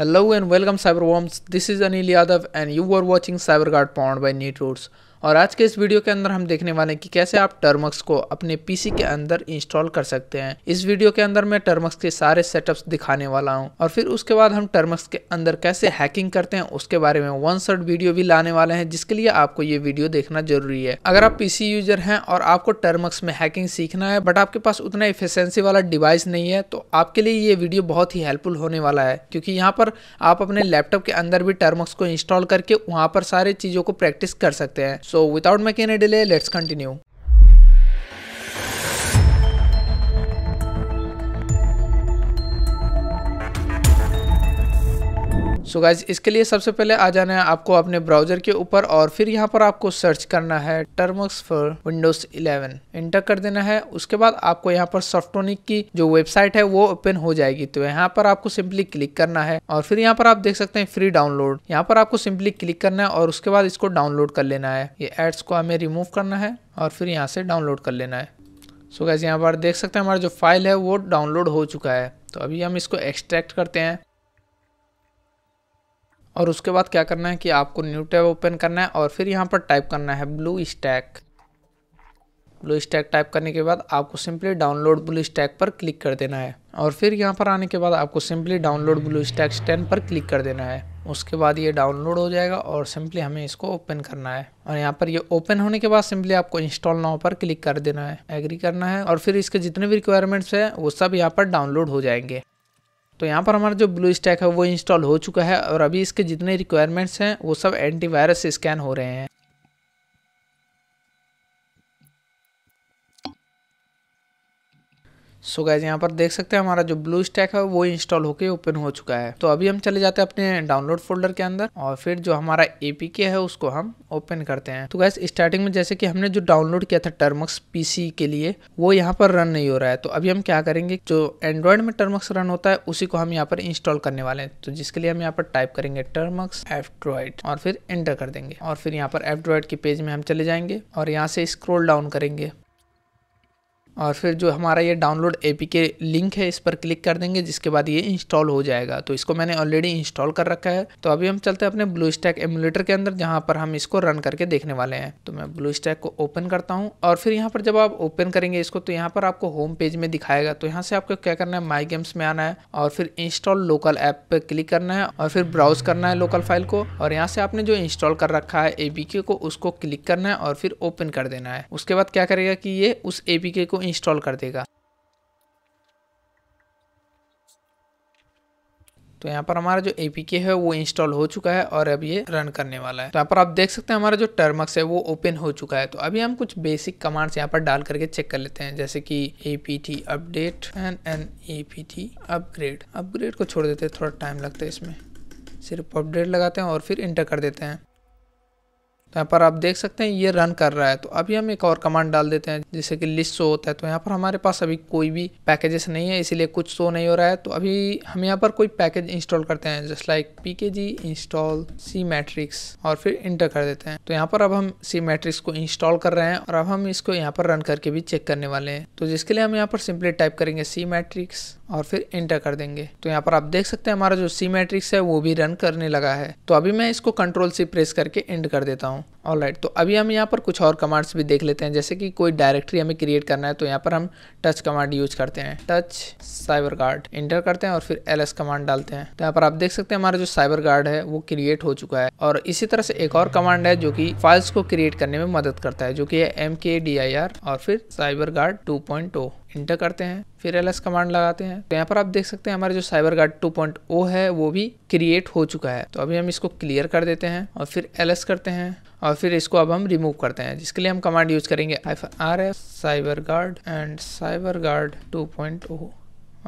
Hello and welcome Cyberworms. This is Anil Yadav and you are watching CyberGuard Pond by Netroots. और आज के इस video के अंदर हम देखने वाले हैं कि कैसे आप टर्मक्स को अपने पीसी के अंदर इंस्टॉल कर सकते हैं इस वीडियो के अंदर मैं टर्मक्स के सारे सेटअप्स दिखाने वाला हूँ और फिर उसके बाद हम टर्मक्स के अंदर कैसे हैकिंग करते हैं उसके बारे में वन शर्ट वीडियो भी लाने वाले हैं जिसके लिए आपको ये वीडियो देखना जरूरी है अगर आप पीसी यूजर हैं और आपको टर्मक्स में हैकिंग सीखना है बट आपके पास उतना इफिशेंसी वाला डिवाइस नहीं है तो आपके लिए ये वीडियो बहुत ही हेल्पफुल होने वाला है क्योंकि यहाँ पर आप अपने लैपटॉप के अंदर भी टर्मक्स को इंस्टॉल करके वहाँ पर सारे चीज़ों को प्रैक्टिस कर सकते हैं So without making a delay, let's continue. So so guys इसके लिए सबसे पहले आ जाना है आपको अपने ब्राउजर के ऊपर और फिर यहाँ पर आपको सर्च करना है टर्मक्स फॉर विंडोज 11 इंटर कर देना है उसके बाद आपको यहाँ पर सॉफ्टोनिक की जो वेबसाइट है वो ओपन हो जाएगी तो यहाँ पर आपको सिंपली क्लिक करना है और फिर यहाँ पर आप देख सकते हैं फ्री डाउनलोड यहाँ पर आपको सिंपली क्लिक करना है और उसके बाद इसको डाउनलोड कर लेना है ये एड्स को हमें रिमूव करना है और फिर यहाँ से डाउनलोड कर लेना है सो गैस यहाँ पर देख सकते हैं हमारा जो फाइल है वो डाउनलोड हो चुका है तो अभी हम इसको एक्सट्रैक्ट करते हैं और उसके बाद क्या करना है कि आपको न्यू टैब ओपन करना है और फिर यहाँ पर टाइप करना है Blue Stack Blue Stack type करने के बाद आपको सिंपली डाउनलोड ब्लू स्टैक पर क्लिक कर देना है और फिर यहाँ पर आने के बाद आपको simply download Blue Stack stand पर क्लिक कर देना है उसके बाद ये डाउनलोड हो जाएगा और सिंपली हमें इसको ओपन करना है और यहाँ पर ये ओपन होने के बाद सिंपली आपको इंस्टॉल नाउ पर क्लिक कर देना है एग्री करना है और फिर इसके जितने भी रिक्वायरमेंट्स हैं वो सब यहाँ पर डाउनलोड हो जाएंगे तो यहाँ पर हमारा जो ब्लू स्टैक है वो इंस्टॉल हो चुका है और अभी इसके जितने रिक्वायरमेंट्स हैं वो सब एंटीवायरस स्कैन हो रहे हैं सो गैज यहाँ पर देख सकते हैं हमारा जो ब्लू स्टैक है वो इंस्टॉल होके ओपन हो चुका है तो अभी हम चले जाते हैं अपने डाउनलोड फोल्डर के अंदर और फिर जो हमारा एपीके है उसको हम ओपन करते हैं तो गैस स्टार्टिंग में जैसे कि हमने जो डाउनलोड किया था टर्मक्स पीसी के लिए वो यहाँ पर रन नहीं हो रहा है तो अभी हम क्या करेंगे जो एंड्रॉयड में टर्मक्स रन होता है उसी को हम यहाँ पर इंस्टॉल करने वाले हैं तो जिसके लिए हम यहाँ पर टाइप करेंगे टर्मक्स एफड्रॉइड और फिर एंटर कर देंगे और फिर यहाँ पर एफड्रॉयड के पेज में हम चले जाएंगे और यहाँ से स्क्रोल डाउन करेंगे और फिर जो हमारा ये डाउनलोड ए लिंक है इस पर क्लिक कर देंगे जिसके बाद ये इंस्टॉल हो जाएगा तो इसको मैंने ऑलरेडी इंस्टॉल कर रखा है तो अभी हम चलते हैं अपने ब्लू स्टैक एमुलेटर के अंदर जहाँ पर हम इसको रन करके देखने वाले हैं तो मैं ब्लू स्टैक को ओपन करता हूँ और फिर यहाँ पर जब आप ओपन करेंगे इसको तो यहाँ पर आपको होम पेज में दिखाएगा तो यहाँ से आपको क्या करना है माई गेम्स में आना है और फिर इंस्टॉल लोकल ऐप पर क्लिक करना है और फिर ब्राउज करना है लोकल फाइल को और यहाँ से आपने जो इंस्टॉल कर रखा है ए को उसको क्लिक करना है और फिर ओपन कर देना है उसके बाद क्या करेगा कि ये उस ए को इंस्टॉल कर देगा तो यहाँ पर हमारा जो एपीके है वो इंस्टॉल हो चुका है और अब ये रन करने वाला है तो यहाँ पर आप देख सकते हैं हमारा जो टर्मक्स है वो ओपन हो चुका है तो अभी हम कुछ बेसिक कमांड्स यहाँ पर डाल करके चेक कर लेते हैं जैसे कि APT update and an APT upgrade upgrade को छोड़ देते हैं थोड़ा टाइम लगता है इसमें सिर्फ अपडेट लगाते हैं और फिर इंटर कर देते हैं तो यहाँ पर आप देख सकते हैं ये रन कर रहा है तो अभी हम एक और कमांड डाल देते हैं जैसे कि लिस्ट शो होता है तो यहाँ पर हमारे पास अभी कोई भी पैकेजेस नहीं है इसीलिए कुछ शो नहीं हो रहा है तो अभी हम यहाँ पर कोई पैकेज इंस्टॉल करते हैं जस्ट लाइक पी के जी इंस्टॉल सी मैट्रिक्स और फिर इंटर कर देते हैं तो यहाँ पर अब हम सी मैट्रिक्स को इंस्टॉल कर रहे हैं और अब हम इसको यहाँ पर रन करके भी चेक करने वाले हैं तो जिसके लिए हम यहाँ पर सिंपली टाइप करेंगे सी मैट्रिक्स और फिर इंटर कर देंगे तो यहाँ पर आप देख सकते हैं हमारा जो सी मैट्रिक्स है वो भी रन करने लगा है तो अभी मैं इसको कंट्रोल सी प्रेस करके एंड कर देता हूँ हूँ ऑल तो अभी हम यहाँ पर कुछ और कमांड्स भी देख लेते हैं जैसे कि कोई डायरेक्टरी हमें क्रिएट करना है तो यहाँ पर हम टच कमांड यूज करते हैं टच साइबर गार्ड इंटर करते हैं और फिर एल कमांड डालते हैं तो यहाँ पर आप देख सकते हैं हमारा जो साइबर गार्ड है वो क्रिएट हो चुका है और इसी तरह से एक और कमांड है जो कि फाइल्स को क्रिएट करने में मदद करता है जो कि है एम और फिर साइबर गार्ड टू इंटर करते हैं फिर एल कमांड लगाते हैं तो यहाँ पर आप देख सकते हैं हमारे जो साइबर गार्ड ओ है वो भी क्रिएट हो चुका है तो अभी हम इसको क्लियर कर देते हैं और फिर एल करते हैं और फिर इसको अब हम रिमूव करते हैं जिसके लिए हम कमांड यूज करेंगे F R S cyber guard and cyber guard two point O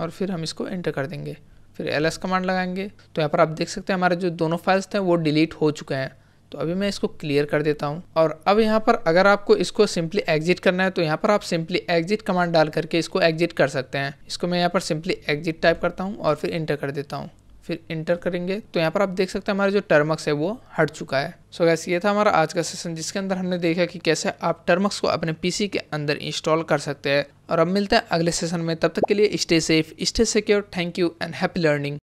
और फिर हम इसको एंटर कर देंगे फिर एल एस कमांड लगाएंगे तो यहाँ पर आप देख सकते हैं हमारे जो दोनों फाइल्स थे वो डिलीट हो चुके हैं तो अभी मैं इसको क्लियर कर देता हूँ और अब यहाँ पर अगर आपको इसको सिंपली एग्जिट करना है तो यहाँ पर आप सिंपली एग्जिट कमांड डाल करके इसको एग्जिट कर सकते हैं इसको मैं यहाँ पर सिंपली एग्जिट टाइप करता हूँ और फिर इंटर कर देता हूँ फिर इंटर करेंगे तो यहाँ पर आप देख सकते हैं हमारा जो टर्मक्स है वो हट चुका है सो so गैस ये था हमारा आज का सेशन जिसके अंदर हमने देखा कि कैसे आप टर्मक्स को अपने पीसी के अंदर इंस्टॉल कर सकते हैं और अब मिलते हैं अगले सेशन में तब तक के लिए stay safe stay secure thank you and happy learning